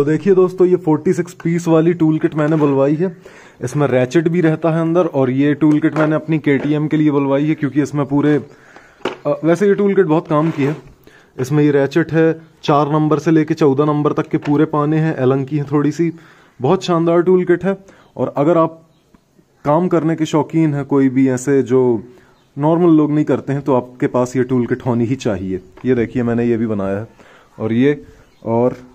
तो देखिए दोस्तों ये 46 पीस वाली टूल किट मैंने बुलवाई है इसमें रैचेट भी रहता है अंदर और ये टूल किट मैंने अपनी के के लिए बुलवाई है क्योंकि इसमें पूरे वैसे ये टूल किट बहुत काम की है इसमें ये रैचेट है चार नंबर से लेके चौदह नंबर तक के पूरे पाने हैं एलंकी है थोड़ी सी बहुत शानदार टूल किट है और अगर आप काम करने के शौकीन है कोई भी ऐसे जो नॉर्मल लोग नहीं करते हैं तो आपके पास ये टूल किट होनी ही चाहिए ये देखिए मैंने ये भी बनाया है और ये और